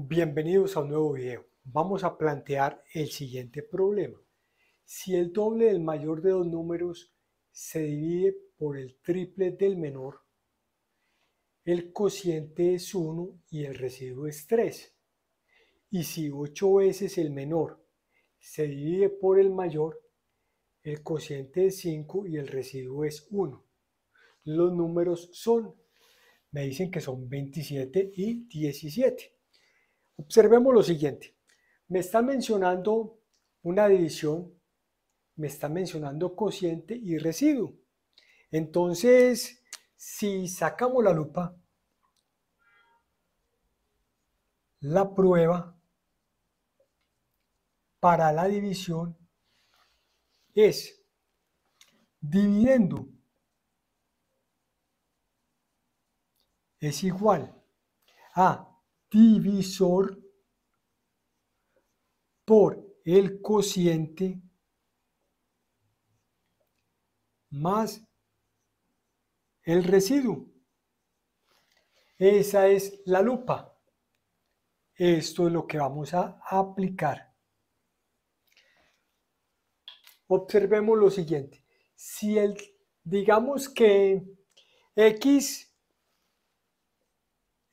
Bienvenidos a un nuevo video. Vamos a plantear el siguiente problema. Si el doble del mayor de dos números se divide por el triple del menor, el cociente es 1 y el residuo es 3. Y si 8 veces el menor se divide por el mayor, el cociente es 5 y el residuo es 1. Los números son, me dicen que son 27 y 17. Observemos lo siguiente. Me está mencionando una división, me está mencionando cociente y residuo. Entonces, si sacamos la lupa, la prueba para la división es dividiendo es igual a divisor por el cociente más el residuo. Esa es la lupa. Esto es lo que vamos a aplicar. Observemos lo siguiente. Si el, digamos que X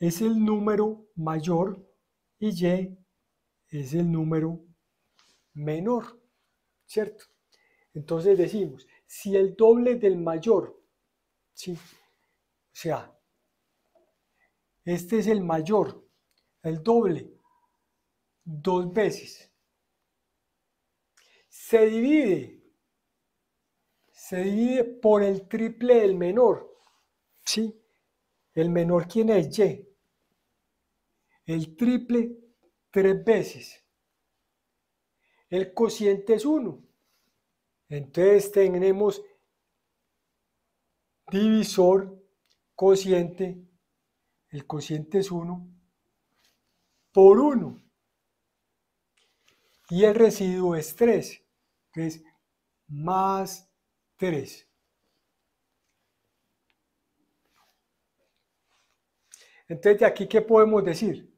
es el número mayor y Y es el número menor, ¿cierto? Entonces decimos, si el doble del mayor, ¿sí? o sea, este es el mayor, el doble, dos veces, se divide, se divide por el triple del menor, ¿sí? El menor, ¿quién es? Y el triple tres veces. El cociente es 1. Entonces tenemos divisor, cociente, el cociente es 1, por 1. Y el residuo es 3, que es más 3. Entonces, ¿de aquí qué podemos decir?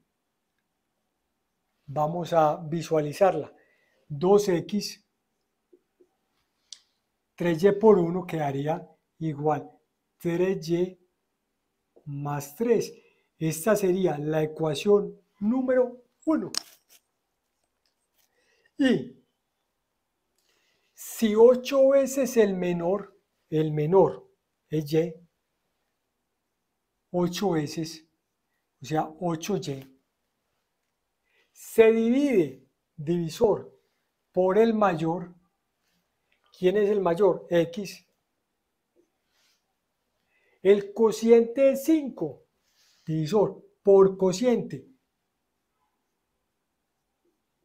Vamos a visualizarla. 2x 3y por 1 quedaría igual 3y más 3. Esta sería la ecuación número 1. Y si 8 veces el menor, el menor es y, 8 veces, o sea, 8y se divide divisor por el mayor, ¿quién es el mayor? X. El cociente es 5, divisor por cociente,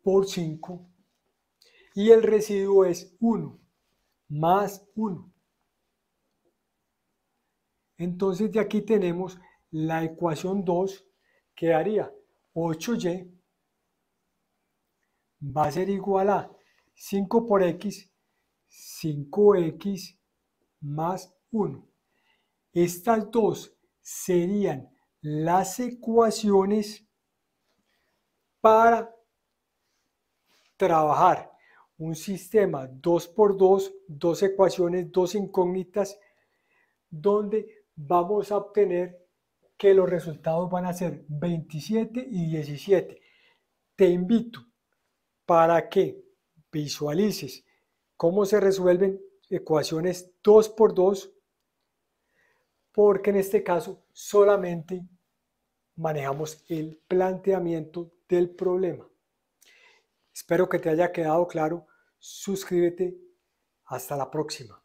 por 5. Y el residuo es 1, más 1. Entonces de aquí tenemos la ecuación 2 que 8y va a ser igual a 5 por x, 5x más 1. Estas dos serían las ecuaciones para trabajar un sistema 2 por 2, dos ecuaciones, dos incógnitas, donde vamos a obtener que los resultados van a ser 27 y 17. Te invito para que visualices cómo se resuelven ecuaciones 2 por 2, porque en este caso solamente manejamos el planteamiento del problema. Espero que te haya quedado claro. Suscríbete. Hasta la próxima.